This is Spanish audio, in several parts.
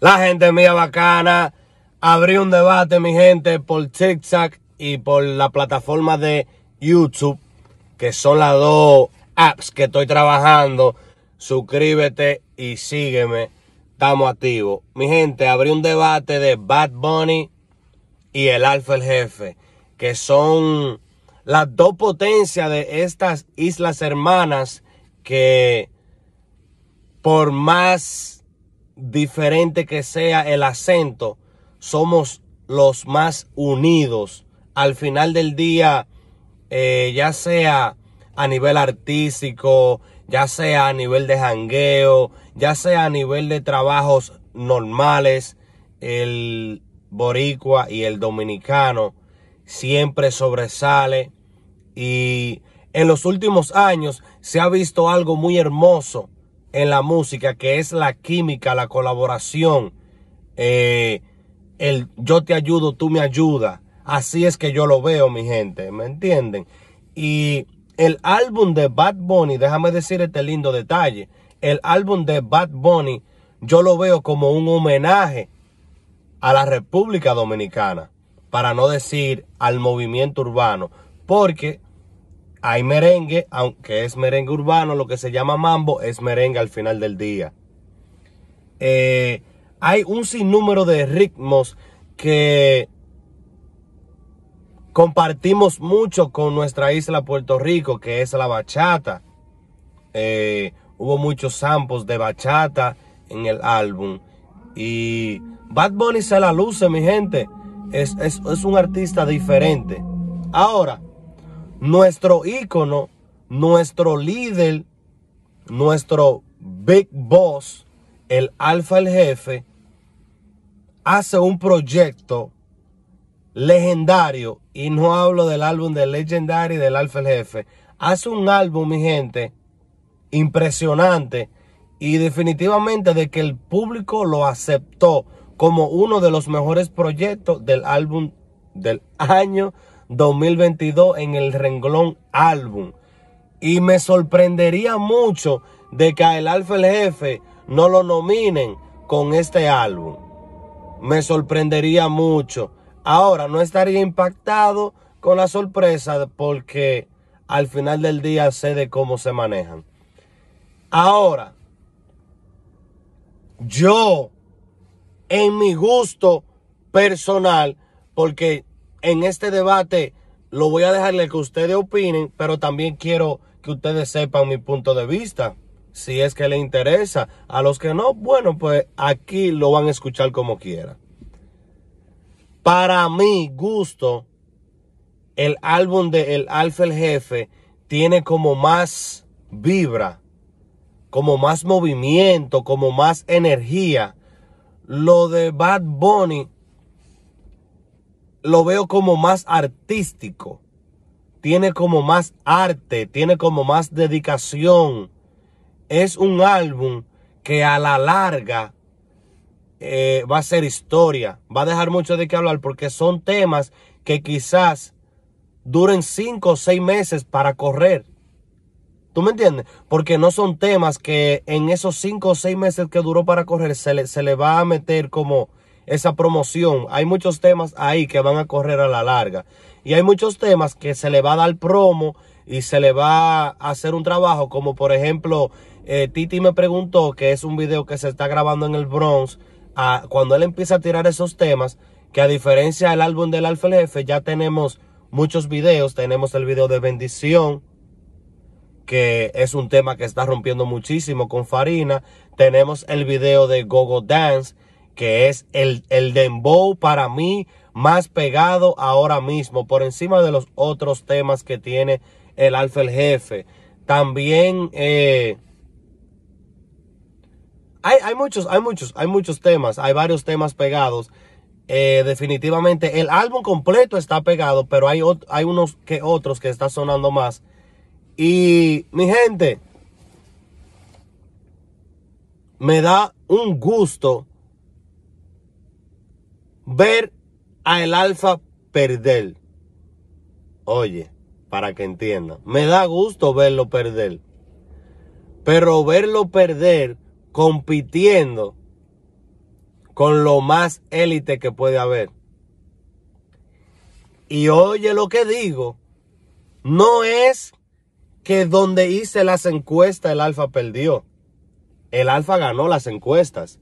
La gente mía bacana. Abrí un debate, mi gente, por TikTok y por la plataforma de YouTube, que son las dos apps que estoy trabajando. Suscríbete y sígueme. Estamos activos. Mi gente, abrí un debate de Bad Bunny y el Alfa el Jefe, que son las dos potencias de estas islas hermanas que por más diferente que sea el acento, somos los más unidos. Al final del día, eh, ya sea a nivel artístico, ya sea a nivel de jangueo, ya sea a nivel de trabajos normales, el boricua y el dominicano siempre sobresale y en los últimos años se ha visto algo muy hermoso en la música, que es la química, la colaboración, eh, el yo te ayudo, tú me ayudas. Así es que yo lo veo, mi gente, ¿me entienden? Y el álbum de Bad Bunny, déjame decir este lindo detalle, el álbum de Bad Bunny yo lo veo como un homenaje a la República Dominicana, para no decir al movimiento urbano, porque hay merengue, aunque es merengue urbano, lo que se llama mambo es merengue al final del día. Eh, hay un sinnúmero de ritmos que compartimos mucho con nuestra isla Puerto Rico, que es la bachata. Eh, hubo muchos samples de bachata en el álbum. Y Bad Bunny se la luce, mi gente. es, es un artista diferente. Ahora, nuestro ícono, nuestro líder, nuestro big boss, el alfa, el jefe, hace un proyecto legendario, y no hablo del álbum de Legendary del alfa, el jefe, hace un álbum, mi gente, impresionante, y definitivamente de que el público lo aceptó como uno de los mejores proyectos del álbum del año 2022 en el renglón álbum. Y me sorprendería mucho de que a El Alfa el Jefe no lo nominen con este álbum. Me sorprendería mucho. Ahora, no estaría impactado con la sorpresa porque al final del día sé de cómo se manejan. Ahora, yo, en mi gusto personal, porque en este debate lo voy a dejarle que ustedes opinen, pero también quiero que ustedes sepan mi punto de vista. Si es que le interesa. A los que no, bueno, pues aquí lo van a escuchar como quiera. Para mi gusto, el álbum de El Alfa el Jefe tiene como más vibra, como más movimiento, como más energía. Lo de Bad Bunny lo veo como más artístico. Tiene como más arte, tiene como más dedicación. Es un álbum que a la larga eh, va a ser historia. Va a dejar mucho de qué hablar porque son temas que quizás duren cinco o seis meses para correr. ¿Tú me entiendes? Porque no son temas que en esos cinco o seis meses que duró para correr se se le va a meter como esa promoción. Hay muchos temas ahí que van a correr a la larga. Y hay muchos temas que se le va a dar promo y se le va a hacer un trabajo, como por ejemplo, eh, Titi me preguntó que es un video que se está grabando en el Bronx, cuando él empieza a tirar esos temas, que a diferencia del álbum del Alfa ya tenemos muchos videos, tenemos el video de bendición, que es un tema que está rompiendo muchísimo con Farina, tenemos el video de Gogo Dance, que es el, el dembow para mí más pegado ahora mismo, por encima de los otros temas que tiene el Alfa el Jefe. También eh, hay, muchos, hay muchos, hay muchos temas, hay varios temas pegados. Eh, definitivamente el álbum completo está pegado, pero hay, hay unos que otros que está sonando más. Y mi gente, me da un gusto ver a el alfa perder. Oye, para que entienda. me da gusto verlo perder. Pero verlo perder compitiendo con lo más élite que puede haber. Y oye lo que digo, no es que donde hice las encuestas el alfa perdió. El alfa ganó las encuestas.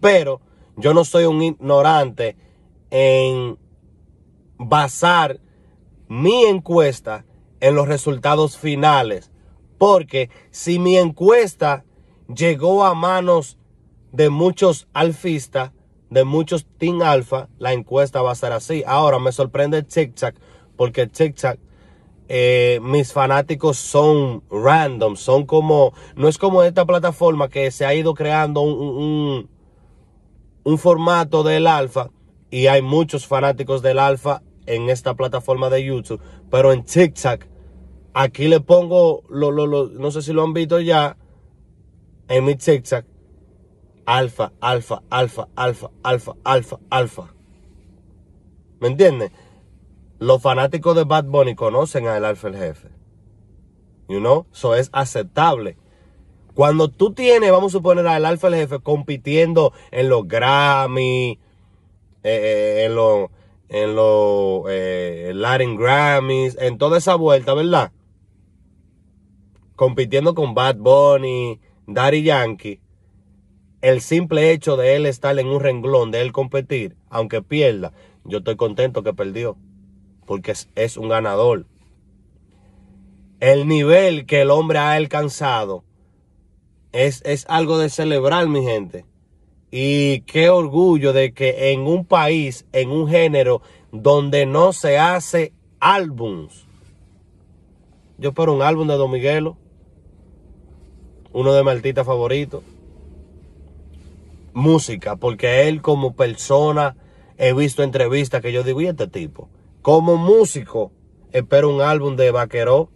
Pero yo no soy un ignorante en basar mi encuesta en los resultados finales. Porque si mi encuesta llegó a manos de muchos alfistas, de muchos Team alfa, la encuesta va a ser así. Ahora me sorprende TikTok, porque TikTok, eh, mis fanáticos son random, son como, no es como esta plataforma que se ha ido creando un, un formato del alfa y hay muchos fanáticos del alfa en esta plataforma de YouTube, pero en TikTok, aquí le pongo, lo, lo, lo, no sé si lo han visto ya, en mi TikTok, alfa, alfa, alfa, alfa, alfa, alfa, alfa. ¿Me entiendes? Los fanáticos de Bad Bunny conocen al alfa el jefe. You know? So es aceptable cuando tú tienes, vamos a suponer, al Alfa el Jefe compitiendo en los Grammy, eh, eh, en los en los eh, Latin Grammys, en toda esa vuelta, ¿verdad? Compitiendo con Bad Bunny, Daddy Yankee. El simple hecho de él estar en un renglón, de él competir, aunque pierda, yo estoy contento que perdió, porque es un ganador. El nivel que el hombre ha alcanzado es, algo de celebrar, mi gente. Y qué orgullo de que en un país, en un género donde no se hace álbums. Yo espero un álbum de Don Miguelo, uno de mis artistas favorito. Música, porque él como persona, he visto entrevistas que yo digo, y este tipo, como músico, espero un álbum de Vaqueró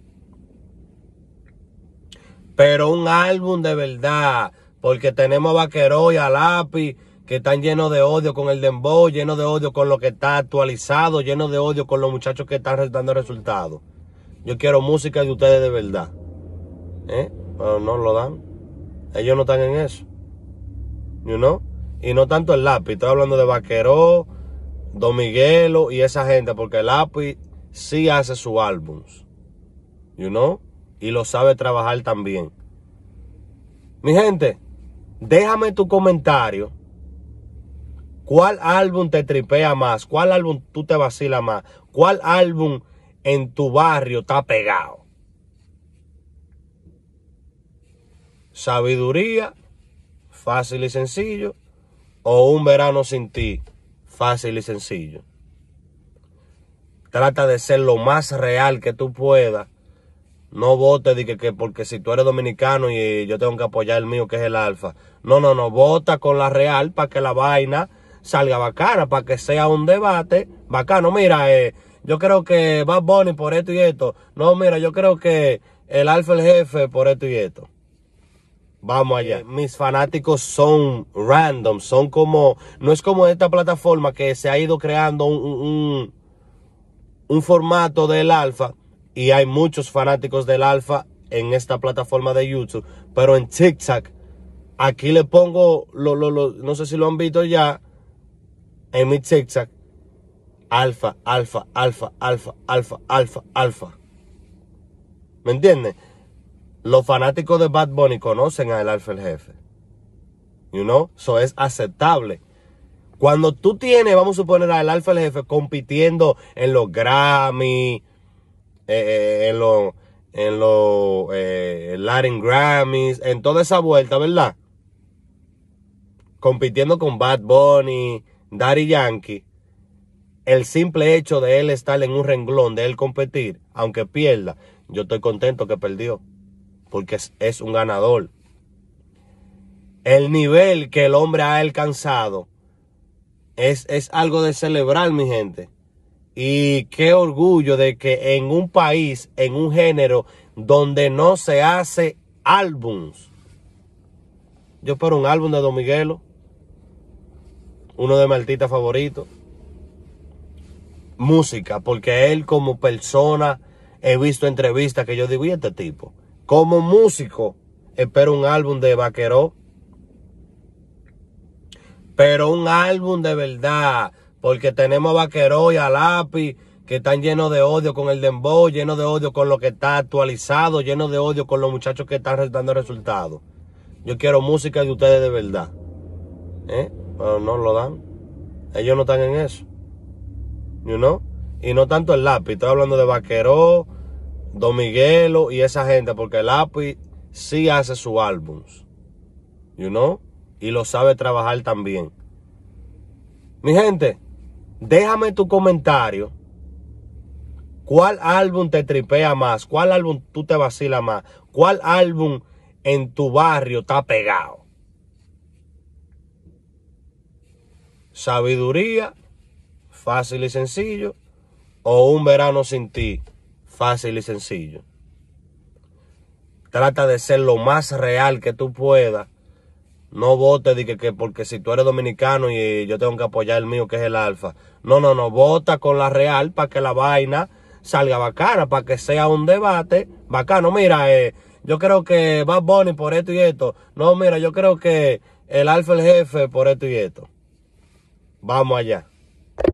pero un álbum de verdad, porque tenemos a Vaqueró y a Lápiz que están llenos de odio con el dembow, llenos de odio con lo que está actualizado, llenos de odio con los muchachos que están dando resultados. Yo quiero música de ustedes de verdad. ¿Eh? Pero no lo dan. Ellos no están en eso. You know? Y no tanto el lápiz. Estoy hablando de Vaqueró, Don Miguelo y esa gente, porque el lápiz sí hace sus álbums. You know? y lo sabe trabajar también. Mi gente, déjame tu comentario. ¿Cuál álbum te tripea más? ¿Cuál álbum tú te vacila más? ¿Cuál álbum en tu barrio está pegado? Sabiduría, fácil y sencillo. O un verano sin ti, fácil y sencillo. Trata de ser lo más real que tú puedas no vote que, porque si tú eres dominicano y yo tengo que apoyar el mío que es el alfa. No, no, no, vota con la real para que la vaina salga bacana, para que sea un debate bacano. Mira, eh, yo creo que Bad Bunny por esto y esto. No, mira, yo creo que el alfa el jefe por esto y esto. Vamos eh, allá. Mis fanáticos son random, son como, no es como esta plataforma que se ha ido creando un, un formato del alfa y hay muchos fanáticos del alfa en esta plataforma de YouTube, pero en TikTok, aquí le pongo, lo, no sé si lo han visto ya, en mi TikTok, alfa, alfa, alfa, alfa, alfa, alfa, alfa. ¿Me entiendes? Los fanáticos de Bad Bunny conocen al alfa el jefe. You know? Eso es aceptable. Cuando tú tienes, vamos a suponer, al alfa el jefe compitiendo en los Grammy, eh, eh, en los en los eh, Latin Grammys, en toda esa vuelta, ¿verdad? Compitiendo con Bad Bunny, Daddy Yankee. El simple hecho de él estar en un renglón, de él competir, aunque pierda, yo estoy contento que perdió, porque es, un ganador. El nivel que el hombre ha alcanzado es, es algo de celebrar, mi gente. Y qué orgullo de que en un país, en un género donde no se hace álbums. Yo espero un álbum de Don Miguelo, uno de mi favorito. Música, porque él como persona, he visto entrevistas que yo digo, y este tipo, como músico, espero un álbum de Vaqueró. Pero un álbum de verdad porque tenemos a Vaqueró y a Lápiz que están llenos de odio con el dembow, llenos de odio con lo que está actualizado, llenos de odio con los muchachos que están dando resultados. Yo quiero música de ustedes de verdad. ¿Eh? Pero no lo dan. Ellos no están en eso. You know? Y no tanto el lápiz. Estoy hablando de Vaqueró, Don Miguelo y esa gente, porque el lápiz sí hace sus álbums. You know? Y lo sabe trabajar también. Mi gente, Déjame tu comentario. ¿Cuál álbum te tripea más? ¿Cuál álbum tú te vacila más? ¿Cuál álbum en tu barrio está pegado? Sabiduría, fácil y sencillo. O un verano sin ti, fácil y sencillo. Trata de ser lo más real que tú puedas no vote que, porque si tú eres dominicano y yo tengo que apoyar el mío que es el alfa. No, no, no, vota con la real para que la vaina salga bacana, para que sea un debate bacano. Mira, eh, yo creo que Bad Bunny por esto y esto. No, mira, yo creo que el alfa el jefe por esto y esto. Vamos allá.